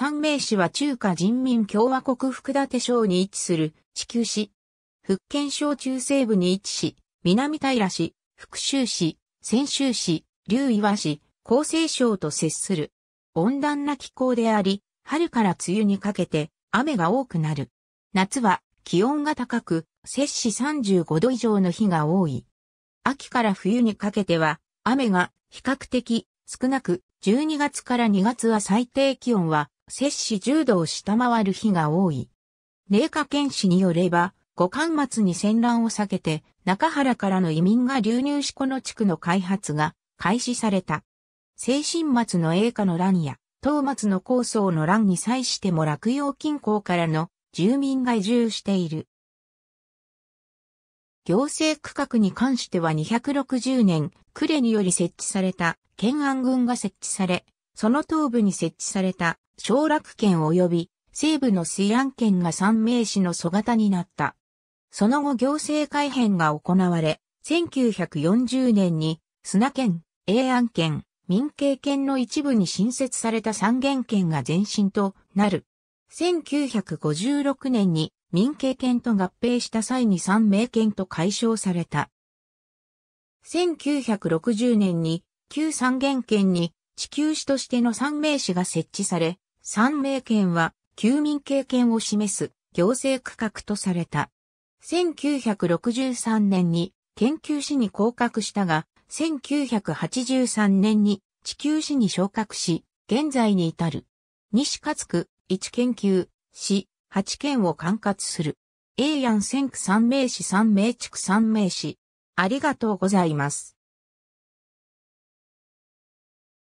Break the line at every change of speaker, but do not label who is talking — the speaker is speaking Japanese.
三名市は中華人民共和国福建省に位置する地球市。福建
省中西部に位置し、南平市、福州市、泉州市、竜岩市、厚生省と接する。温暖な気候であり、春から梅雨にかけて雨が多くなる。夏は気温が高く、摂氏35度以上の日が多い。秋から冬にかけては雨が比較的少なく、12月から2月は最低気温は摂氏10度を下回る日が多い。霊華県史によれば、五巻末に戦乱を避けて、中原からの移民が流入しこの地区の開発が開始された。清新末の栄華の乱や、東末の高層の乱に際しても落葉近郊からの住民が移住している。行政区画に関しては260年、呉により設置された県安軍が設置され、その東部に設置された小楽県及び西部の水安県が三名市の蘇型になった。その後行政改編が行われ、1940年に砂県、永安県、民警県の一部に新設された三元県が前身となる。1956年に民警県と合併した際に三名県と解消された。1960年に旧三元県に地球市としての三名市が設置され、三名県は、休民経験を示す行政区画とされた。1963年に研究士に降格したが、1983年に地球史に昇格し、現在に至る。西勝区、1研究、市、8県を管轄する。永安千区三名市三
名地区三名市。ありがとうございます。